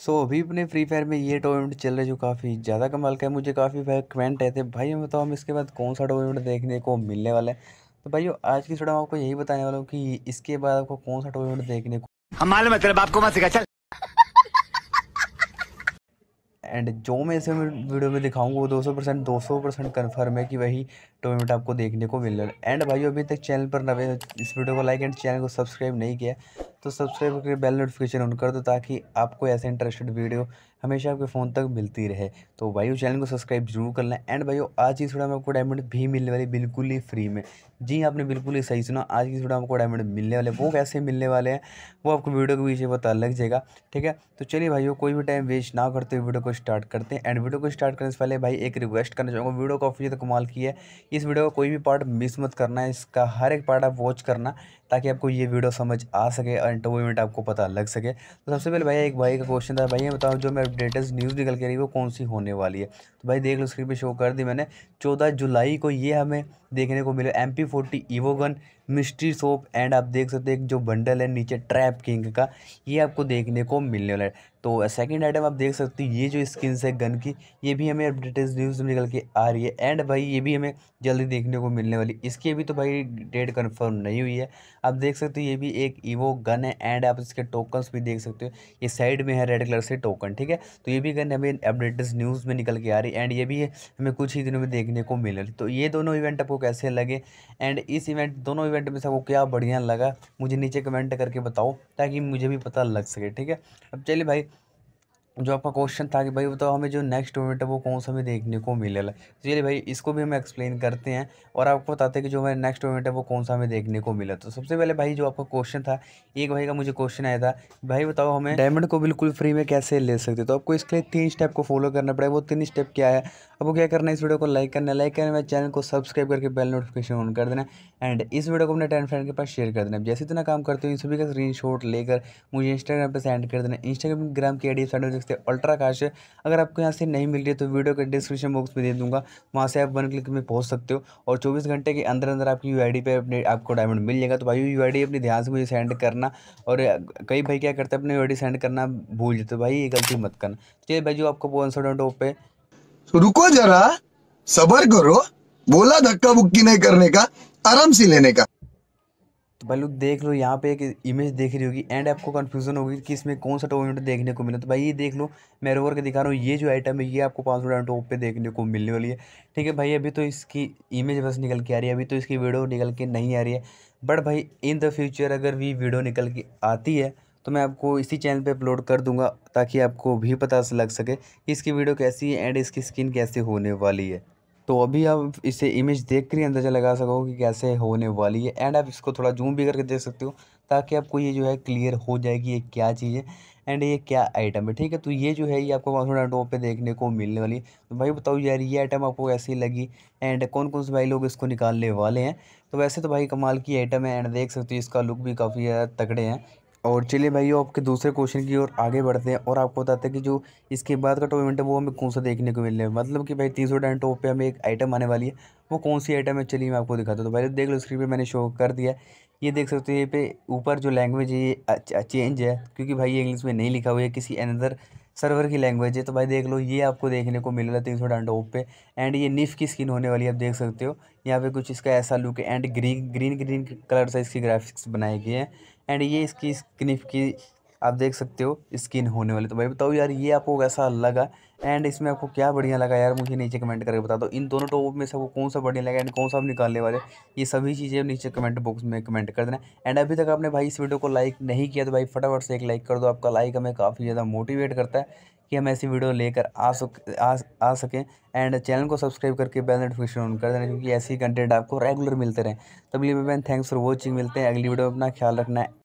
सो so, अभी अपने free fire में ये टूर्नामेंट चल रहे जो काफ़ी ज़्यादा कमाल का है मुझे काफ़ी कमेंट आए थे भाई हम बताओ हम इसके बाद कौन सा टूर्नामेंट देखने को मिलने वाला है तो भाई आज की वीडियो मैं आपको यही बताने वाला हूँ कि इसके बाद आपको कौन सा टूर्नामेंट देखने को हमारे मालूम आपको मत सिखा चल एंड जो मैं इसे वीडियो में दिखाऊंगा वो 200 परसेंट दो परसेंट कन्फर्म है कि वही टोमेटो आपको देखने को मिल रहा है एंड भाई अभी तक चैनल पर नवे इस वीडियो को लाइक एंड चैनल को सब्सक्राइब नहीं किया तो सब्सक्राइब करके बेल नोटिफिकेशन ऑन कर दो ताकि आपको ऐसे इंटरेस्टेड वीडियो हमेशा आपके फ़ोन तक मिलती रहे तो भाई चैनल को सब्सक्राइब जरूर कर लें एंड भाई आज की थोड़ा में आपको डायमंड भी मिलने वाली बिल्कुल ही फ्री में जी हाँ, आपने बिल्कुल ही सही सुना आज की थोड़ा आपको डायमंड मिलने वाले वो कैसे मिलने वाले हैं वो आपको वीडियो के पीछे पता लग जाएगा ठीक है तो चलिए भाइयों कोई भी टाइम वेस्ट ना करते हुए वीडियो को स्टार्ट करते हैं एंड वीडियो को स्टार्ट करने से पहले भाई एक रिक्वेस्ट करना चाहूँगा वीडियो काफ़ी ऑफिस कमाल की है इस वीडियो का कोई भी पार्ट मिस मत करना है इसका हर एक पार्ट आप वॉच करना ताकि आपको ये वीडियो समझ आ सके और इंटरव्यू मिनट आपको पता लग सके तो सबसे पहले भाई एक भाई का क्वेश्चन था भाई बताओ जो मैं आज लेटेस्ट न्यूज़ निकल के रही है वो कौन सी होने वाली है तो भाई देख लो स्क्रीन पे शो कर दी मैंने चौदह जुलाई को ये हमें देखने को मिले M P forty evo gun mystery soap and आप देख सकते हैं जो बंडल है नीचे ट्रैप किंग का ये आपको देखने को मिलने वाला है तो सेकंड आइटम आप देख सकते हो ये जो स्किन है गन की ये भी हमें अपडेटेड न्यूज़ निकल के आ रही है एंड भाई ये भी हमें जल्दी देखने को मिलने वाली इसकी भी तो भाई डेट कन्फर्म नहीं हुई है आप देख सकते हो ये भी एक ईवो गन है एंड आप इसके टोकन्स भी देख सकते हो ये साइड में है रेड कलर से टोकन ठीक है तो ये भी गन हमें अपडेटेड न्यूज़ में निकल के आ रही है एंड ये भी हमें कुछ ही दिनों में देखने को मिल रही तो ये दोनों इवेंट आपको कैसे लगे एंड इस इवेंट दोनों इवेंट में से आपको क्या बढ़िया लगा मुझे नीचे कमेंट करके बताओ ताकि मुझे भी पता लग सके ठीक है अब चलिए भाई जो आपका क्वेश्चन था कि भाई बताओ तो हमें जो नेक्स्ट इवेंट है वो कौन सा हमें देखने को मिलेगा तो चलिए भाई इसको भी हम एक्सप्लेन करते हैं और आपको बताते हैं कि जो हमारे नेक्स्ट इवेंट है वो कौन सा हमें देखने को मिला तो सबसे पहले भाई जो आपका क्वेश्चन था एक भाई का मुझे क्वेश्चन आया था भाई बताओ हमें डायमंड को बिल्कुल फ्री में कैसे ले सकते तो आपको इसके लिए तीन स्टेप को फॉलो करना पड़ेगा वो तीन स्टेप क्या है आपको क्या करना है इस वीडियो को लाइक करना लाइक करना में चैनल को सब्सक्राइब करके बेल नोटिफिकेशन ऑन कर देना एंड इस वीडियो को अपने टेन फ्रेंड के पास शेयर कर देना जैसे इतना काम करते हो इन सभी का स्क्रीन लेकर मुझे इंस्टाग्राम पर सेंड कर देना इंस्टाग्राम की आई डी सकते हैं अल्ट्रा काश है अगर आपको यहाँ से नहीं मिल रही है तो वीडियो के डिस्क्रिप्शन बॉक्स में दे दूँगा वहाँ से आप वन क्लिक में पहुँच सकते हो और चौबीस घंटे के अंदर अंदर आपकी यू पे अपने आपको डायमंड मिल जाएगा तो भाई यू आई अपने ध्यान से मुझे सेंड करना और कई भाई क्या करते हैं अपने यू सेंड करना भूल जाते भाई ये गलती मत करना चलिए भाई जो आपको पॉइंट सौ टॉप पे तो रुको जरा सबर करो बोला धक्का बुक्की नहीं करने का आराम से लेने का तो भाई लोग देख लो यहाँ पे एक इमेज देख रही होगी एंड आपको कन्फ्यूजन होगी कि इसमें कौन सा टॉप देखने को मिला तो भाई ये देख लो मैं रोवर के दिखा रहा हूँ ये जो आइटम है ये आपको पाँच सौ टॉप पे देखने को मिलने वाली है ठीक है भाई अभी तो इसकी इमेज बस निकल के आ रही है अभी तो इसकी वीडियो निकल के नहीं आ रही है बट भाई इन द फ्यूचर अगर भी वीडियो निकल के आती है तो मैं आपको इसी चैनल पे अपलोड कर दूंगा ताकि आपको भी पता लग सके कि इसकी वीडियो कैसी है एंड इसकी स्किन कैसे होने वाली है तो अभी आप इसे इमेज देख कर ही अंदाज़ा लगा सको कि कैसे होने वाली है एंड आप इसको थोड़ा जूम भी करके देख सकते हो ताकि आपको ये जो है क्लियर हो जाएगी ये क्या चीज़ है एंड ये क्या आइटम है ठीक है तो ये जो है ये आपको थोड़ा डांटों पे देखने को मिलने वाली तो भाई बताओ यार ये आइटम आपको कैसी लगी एंड कौन कौन से भाई लोग इसको निकालने वाले हैं तो वैसे तो भाई कमाल की आइटम है एंड देख सकते हो इसका लुक भी काफ़ी तगड़े हैं और चलिए भाइयों आपके दूसरे क्वेश्चन की ओर आगे बढ़ते हैं और आपको बताते हैं कि जो इसके बाद का टॉप है वो हमें कौन सा देखने को मिलने है मतलब कि भाई तीन सौ डाइन टॉप पे हमें एक आइटम आने वाली है वो कौन सी आइटम है चलिए मैं आपको दिखाता हूँ तो भाई देख लो स्क्रीन पर मैंने शो कर दिया ये देख सकते हो ये पे ऊपर जो लैंग्वेज है ये चेंज है क्योंकि भाई ये इंग्लिश में नहीं लिखा हुआ है किसी अनदर सर्वर की लैंग्वेज है तो भाई देख लो ये आपको देखने को मिल रहा है तीन सौ डांड ओप पे एंड ये निफ की स्किन होने वाली है आप देख सकते हो यहाँ पे कुछ इसका ऐसा लुक है and green green green colour से इसकी ग्राफिक्स बनाए गए हैं एंड ये इसकी स्किनिफ की आप देख सकते हो स्किन होने वाली तो भाई बताओ यार ये आपको कैसा लगा एंड इसमें आपको क्या बढ़िया लगा यार मुझे नीचे कमेंट करके बता दो तो इन दोनों टॉप में से आपको कौन सा बढ़िया लगा एंड कौन सा आप निकालने वाले ये सभी चीज़ें नीचे कमेंट बॉक्स में कमेंट कर देना एंड अभी तक आपने भाई इस वीडियो को लाइक नहीं किया तो भाई फटाफट से एक लाइक कर दो आपका लाइक हमें काफ़ी ज़्यादा मोटिवेट करता है कि हम ऐसी वीडियो लेकर आ सक आ, आ सकें एंड चैनल को सब्सक्राइब करके बेल नोटिफिकेशन ऑन कर देना क्योंकि ऐसे ही कंटेंट आपको रेगुलर मिलते रहें तब लिए थैंक्स फॉर वॉचिंग मिलते हैं अगली वीडियो में अपना ख्याल रखना है